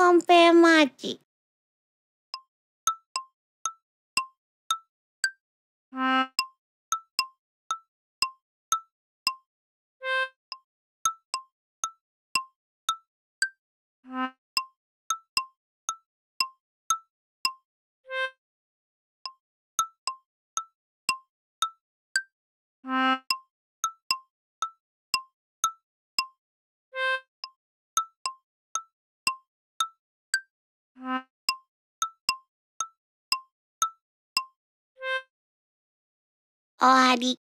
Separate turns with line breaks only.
con 終わり。